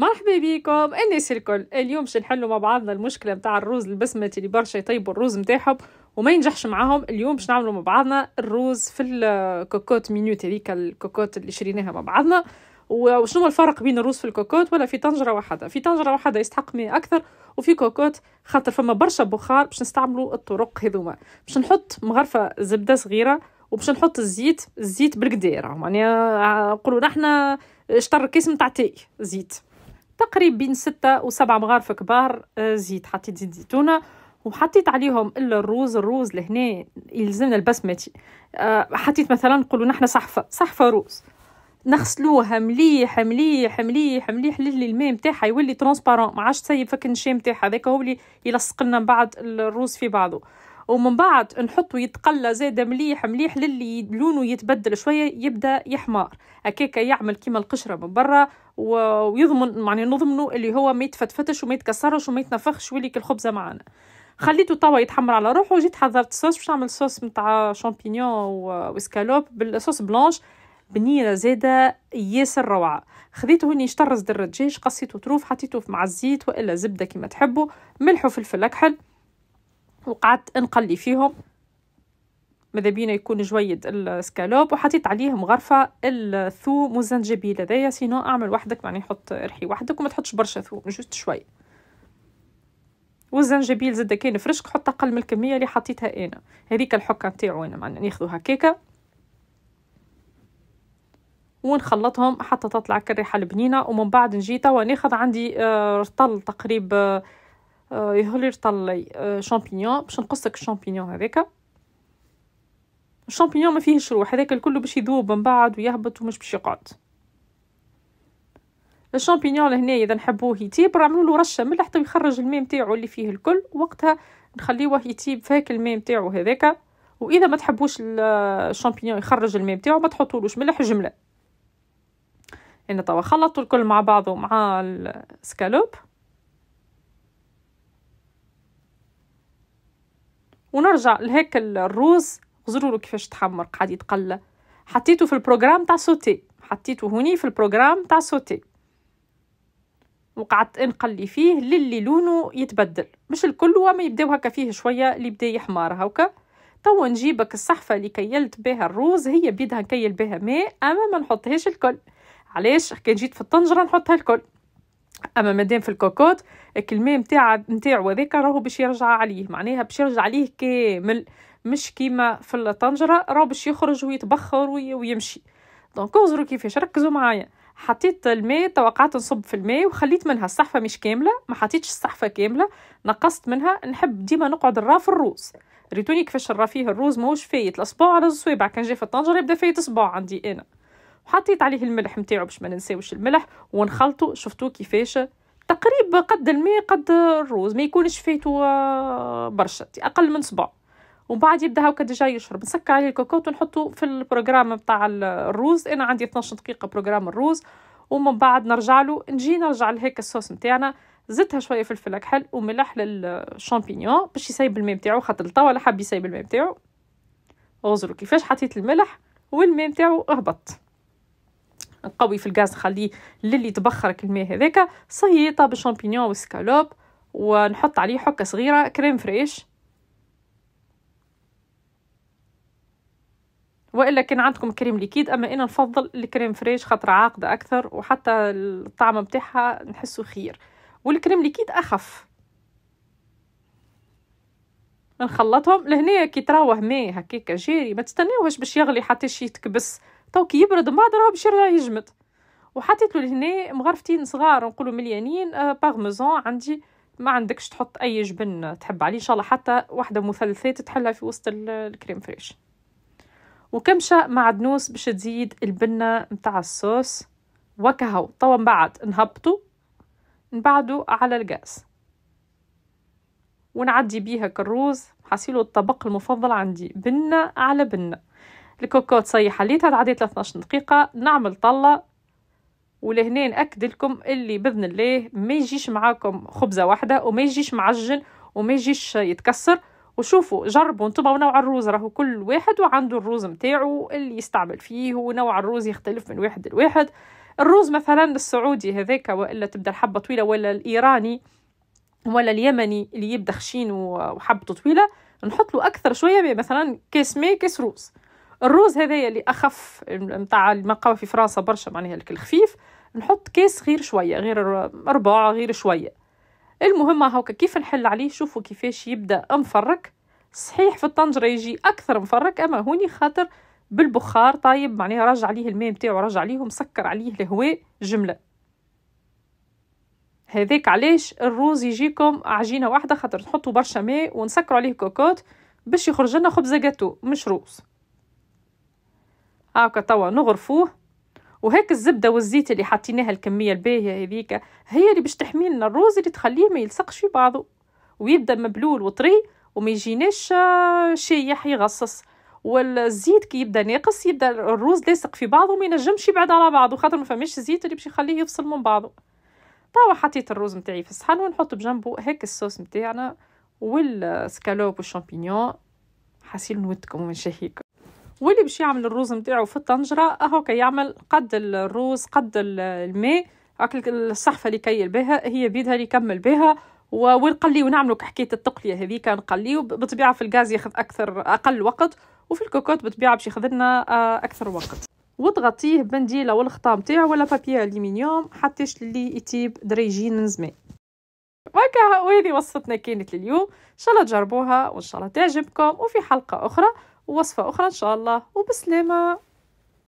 مرحبا بكم الناس الكل اليوم باش نحلوا مع بعضنا المشكله نتاع الروز البسمتي اللي برشا يطيبوا الروز نتاعهم وما ينجحش معاهم اليوم باش نعملوا مع بعضنا الروز في الكوكوت مينوت هذيك الكوكوت اللي شريناها مع بعضنا وشنو الفرق بين الروز في الكوكوت ولا في طنجره واحده في طنجره واحده يستحق ماء اكثر وفي كوكوت خاطر فما برشا بخار باش نستعملوا الطرق هذوما باش نحط مغرفه زبده صغيره وباش نحط الزيت الزيت بالقدير يعني نقولوا نحنا شطر كيس نتاع تاي زيت تقريبا بين ستة وسبعة مغارف كبار آه، زيت حطيت زيت زيتونة وحطيت عليهم الا الروز الروز لهنا يلزمنا البسمتي آه، حطيت مثلا نقولوا نحن صحفه صحفه روز نغسلوها مليح مليح مليح مليح للي الماء نتاعها يولي ترونسبارون ما عادش تسيب فك النشا نتاعها هذاك هو اللي يلصق لنا من بعد الروز في بعضه ومن بعد نحطه يتقلى زاد مليح مليح للي لونه يتبدل شويه يبدا يحمار هكاكا يعمل كيما القشره من برا ويضمن معني نضمنه اللي هو ما يتفتفتش وما يتكسرش وما يتنفخش ويليك الخبزه معانا خليته توا يتحمر على روحه وجيت حضرت صوص باش نعمل صوص نتاع شامبينيون واسكالوب بالصوص بلانش بنيرة زادة ياسر روعة خذيته هوني اشترز در الدجاج قصيته طروف حطيته مع الزيت وإلا زبدة كما تحبوا ملح وفلفل أكحل وقعدت نقلي فيهم ماذا بينا يكون جويد السكالوب وحطيت عليهم غرفة الثوم والزنجبيل هذايا سينو اعمل وحدك معني حط ريحي وحدك وما تحطش برشا ثوم جوست شوي والزنجبيل زد كان فرشك حط اقل من الكمية اللي حطيتها انا هذيك الحكة نتاعو انا معناها ناخذو هكاكا ونخلطهم حتى تطلع كالريحة البنينة ومن بعد نجي توا ناخذ عندي رطل آه، تقريب آه، آه، يهلي يطلي آه، شامبينيون باش نقصك الشامبينيون هذاك الشامبينيون ما فيهش روح هذاك الكل باش يذوب من بعد ويهبط ومش باش يقعد الشامبينيون لهنا اذا نحبوه يتيب نعملوا له رشه ملح حتى يخرج الماء نتاعو اللي فيه الكل وقتها نخليوه يتيب فيك الماء نتاعو هذاك واذا ما تحبوش الشامبينيون يخرج الماء نتاعو ما تحطولوش ملح جمله انا توا خلطت الكل مع بعضه مع السكالوب ونرجع لهيك الروز غزروا له كيفاش تحمر قاعد يتقلى حطيته في البروغرام تاع سوتي حطيته هوني في البروغرام تاع سوتي وقعدت نقلي فيه للي لونه يتبدل مش الكل وما يبداو هكا فيه شويه اللي بدا يحمر هكا توا نجيبك الصحفة اللي كيلت بها الروز هي بيدها نكيل بها ماء أما ما نحطهاش الكل علاش كان جيت في الطنجرة نحطها الكل اما مادام في الكوكوت الكلمه نتاع نتاعو هذاك راهو باش يرجع عليه معناها باش يرجع عليه كامل مش كيما في الطنجره راهو باش يخرج ويتبخر ويمشي دونك اوزرو كيفاش ركزوا معايا حطيت الماء توقعت نصب في الماء وخليت منها الصحفه مش كامله ما حطيتش الصحفه كامله نقصت منها نحب ديما نقعد نرا في الروز ريتوني كيفاش الرا فيه الروز ماهوش فايت الاصبع على الصوابع كان جاي في الطنجره يبدا فايت اصبع عندي انا وحطيت عليه الملح نتاعو باش ما ننساوش الملح ونخلطو شفتو كيفاش تقريبا قد الماء قد الروز ما يكونش فيتو آه، برشا اقل من صبع ومن بعد يبدا هكا ديجا يشرب نسكر عليه الكوكوت ونحطو في البروغرام نتاع الروز انا عندي 12 دقيقه بروغرام الروز ومن بعد نرجع له نجي نرجع لهيك الصوص نتاعنا زدتها شويه فلفل اكحل وملح للشامبينيون باش يسيب الماء نتاعو خاطر لا حاب يسيب الماء نتاعو غزروا كيفاش حطيت الملح والماء نتاعو هبط نقوي في الغاز نخليه للي يتبخر الماء هذاك صيطه بالشامبينيون والسكالوب ونحط عليه حكه صغيره كريم فريش والا كان عندكم كريم ليكيد اما انا نفضل الكريم فريش خاطر عاقده اكثر وحتى الطعم بتاعها نحسه خير والكريم ليكيد اخف نخلطهم لهنا كي تراوه ماء هكاك جاري ما تستناوهش باش يغلي حتى شي يتكبس تو كي يبرد من بعد راه باش يرجع يجمد وحطيت له لهنا مغرفتين صغار نقولوا مليانين بارميزون آه، عندي ما عندكش تحط اي جبن تحب عليه ان شاء الله حتى وحده مثلثات تحلها في وسط الكريم فريش وكمشه معدنوس باش تزيد البنه نتاع الصوص وكهو توا من بعد نهبطو نبعدو على الغاز ونعدي بيها كروز حصيله الطبق المفضل عندي بنه على بنه الكوكو تصيح حليتها تعدي 13 دقيقه نعمل طله ولهنا ناكد لكم اللي باذن الله ما يجيش معاكم خبزه واحده وما يجيش معجن وما يجيش يتكسر وشوفوا جربوا انتم نوع الروز راهو كل واحد وعنده الروز نتاعو اللي يستعمل فيه ونوع الروز يختلف من واحد لواحد الروز مثلا السعودي هذاك والا تبدا الحبه طويله ولا الايراني ولا اليمني اللي يبدا خشين وحبته طويله نحط له اكثر شويه مثلا كاس ماء كاس روز الروز هذايا اللي اخف نتاع اللي في فرنسا برشا معناها الخفيف نحط كاس غير شويه غير ربع غير شويه المهم هاكا كيف نحل عليه شوفوا كيفاش يبدا مفرك صحيح في الطنجره يجي اكثر مفرك اما هوني خاطر بالبخار طايب معناها رجع عليه الماء نتاعو رجع عليه ومسكر عليه الهواء جمله هذاك علاش الروز يجيكم عجينه واحده خاطر تحطوا برشا ماء ونسكروا عليه كوكوت باش يخرج لنا خبزه جاتو مش روز هاكا توا نغرفوه وهيك الزبده والزيت اللي حطيناها الكميه الباهيه هذيك هي اللي باش تحمي لنا الروز اللي تخليه ما يلصقش في بعضه ويبدا مبلول وطري وما يجيناش آه، شايح يغصص والزيت كي يبدا ناقص يبدا الروز لاصق في بعضه وما ينجمش يبعد على بعضه خاطر ما فماش الزيت اللي باش يخليه يفصل من بعضه توا حطيت الروز نتاعي في الصحن ونحط بجنبه هيك الصوص نتاعنا والسكالوب والشامبينيون حاسين نودكم ونشهيكم واللي باش يعمل الروز نتاعو في الطنجره اهو كي يعمل قد الروز قد الماء هاك الصحفه اللي كيل بها هي بيدها اللي يكمل بها ونقليو نعملو كحكايه التقليه هذيك نقليو بطبيعه في الغاز ياخذ اكثر اقل وقت وفي الكوكوت بطبيعه باش ياخذ لنا آه، اكثر وقت وتغطيه بنديله والخطام نتاعو ولا بابي الومنيوم حتى اللي يطيب دريجين زمان وهكا وهذه وصفتنا كانت لليوم ان شاء الله تجربوها وان شاء الله تعجبكم وفي حلقه اخرى ووصفة أخرى إن شاء الله وبسلامة